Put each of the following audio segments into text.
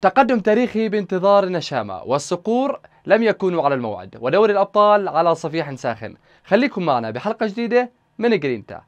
تقدم تاريخي بانتظار نشامة والصقور لم يكونوا على الموعد ودوري الأبطال على صفيح ساخن خليكم معنا بحلقة جديدة من جرينتا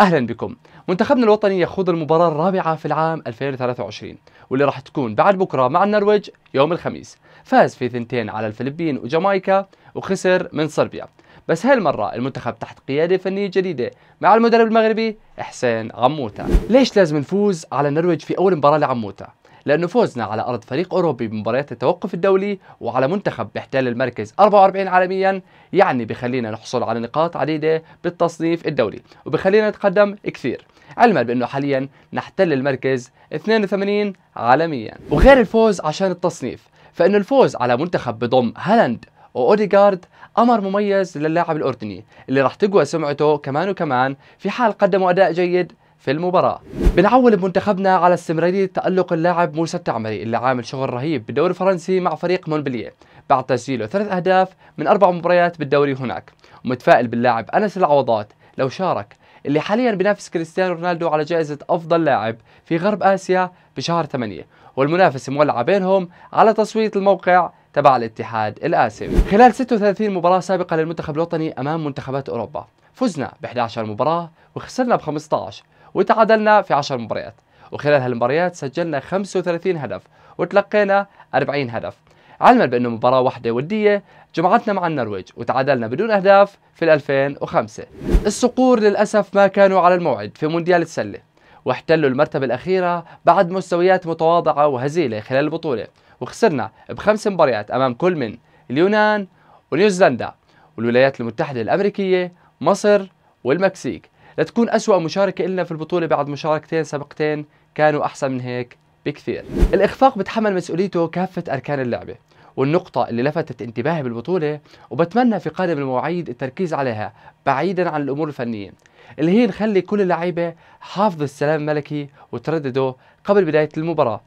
أهلا بكم منتخبنا الوطني يخوض المباراة الرابعة في العام 2023 واللي راح تكون بعد بكرة مع النرويج يوم الخميس فاز في ثنتين على الفلبين وجامايكا وخسر من صربيا بس هالمرة المنتخب تحت قيادة فنية جديدة مع المدرب المغربي حسين عموتة ليش لازم نفوز على النرويج في أول مباراة لعموتة؟ لأنه فوزنا على أرض فريق أوروبي بمباريات التوقف الدولي وعلى منتخب بيحتل المركز 44 عالميا يعني بخلينا نحصل على نقاط عديدة بالتصنيف الدولي وبخلينا نتقدم كثير علما بأنه حاليا نحتل المركز 82 عالميا وغير الفوز عشان التصنيف فإنه الفوز على منتخب بضم هالاند وأوديغارد امر مميز للاعب الاردني اللي راح تقوى سمعته كمان وكمان في حال قدموا اداء جيد في المباراة بنعول بمنتخبنا على استمرارية تألق اللاعب موسى التعمري اللي عامل شغل رهيب بالدوري الفرنسي مع فريق مونبلييه بعد تسجيله ثلاث أهداف من أربع مباريات بالدوري هناك ومتفائل باللاعب أنس العوضات لو شارك اللي حاليا بينافس كريستيانو رونالدو على جائزة أفضل لاعب في غرب آسيا بشهر 8 والمنافسة مولعة بينهم على تصويت الموقع تبع الاتحاد الآسيوي خلال 36 مباراة سابقة للمنتخب الوطني أمام منتخبات أوروبا فزنا ب 11 مباراة وخسرنا ب 15 وتعادلنا في 10 مباريات وخلال هالمباريات سجلنا 35 هدف وتلقينا 40 هدف علما بأنه مباراة واحدة ودية جمعتنا مع النرويج وتعادلنا بدون أهداف في 2005 الصقور للأسف ما كانوا على الموعد في مونديال السلة واحتلوا المرتبة الأخيرة بعد مستويات متواضعة وهزيلة خلال البطولة وخسرنا بخمس مباريات أمام كل من اليونان ونيوزيلندا والولايات المتحدة الأمريكية مصر والمكسيك لتكون أسوأ مشاركة إلنا في البطولة بعد مشاركتين سابقتين كانوا أحسن من هيك بكثير الإخفاق بتحمل مسؤوليته كافة أركان اللعبة والنقطة اللي لفتت انتباهي بالبطولة وبتمنى في قادم المواعيد التركيز عليها بعيدا عن الأمور الفنية اللي هي نخلي كل اللعيبة حافظ السلام الملكي وتردده قبل بداية المباراة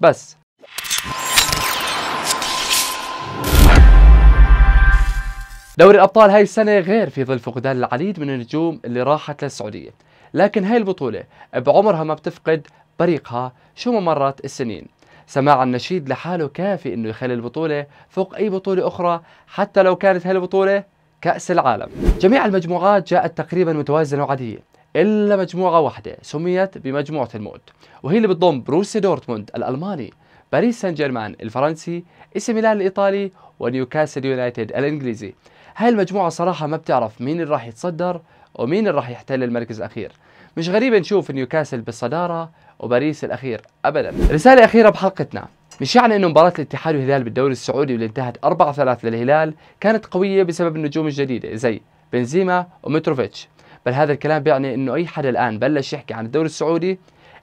بس دوري الأبطال هاي السنة غير في ظل فقدان العديد من النجوم اللي راحت للسعودية لكن هاي البطولة بعمرها ما بتفقد بريقها شو ما مرت السنين سماع النشيد لحاله كافي انه يخلي البطوله فوق اي بطوله اخرى حتى لو كانت هالبطوله كاس العالم. جميع المجموعات جاءت تقريبا متوازنه وعاديه الا مجموعه واحده سميت بمجموعه الموت وهي اللي بتضم بروسيا دورتموند الالماني باريس سان جيرمان الفرنسي اسم ميلان الايطالي ونيوكاسل يونايتد الانجليزي هاي المجموعة صراحة ما بتعرف مين اللي راح يتصدر ومين اللي راح يحتل المركز الأخير مش غريب نشوف نيوكاسل بالصدارة وباريس الأخير أبدا رسالة أخيرة بحلقتنا مش يعني انه مباراة الاتحاد والهلال بالدوري السعودي واللي انتهت 4-3 للهلال كانت قوية بسبب النجوم الجديدة زي بنزيما وميتروفيتش، بل هذا الكلام بيعني انه اي حدا الان بلش يحكي عن الدوري السعودي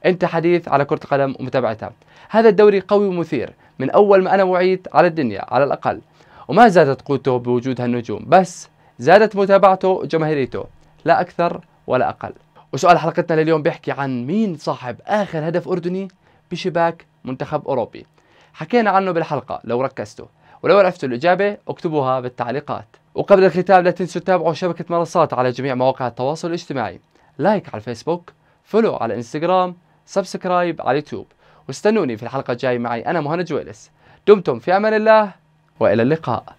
انت حديث على كرة القدم ومتابعتها هذا الدوري قوي ومثير من اول ما انا وعيت على الدنيا على الاقل وما زادت قوته بوجود هالنجوم بس زادت متابعته وجماهيريته لا أكثر ولا أقل وسؤال حلقتنا لليوم بيحكي عن مين صاحب آخر هدف أردني بشباك منتخب أوروبي حكينا عنه بالحلقة لو ركزتوا ولو عرفتوا الإجابة اكتبوها بالتعليقات وقبل الختام لا تنسوا تتابعوا شبكة منصات على جميع مواقع التواصل الاجتماعي لايك على الفيسبوك فولو على الانستغرام سبسكرايب على اليوتيوب واستنوني في الحلقة الجاية معي أنا مهند جويلس دمتم في أمان الله والى اللقاء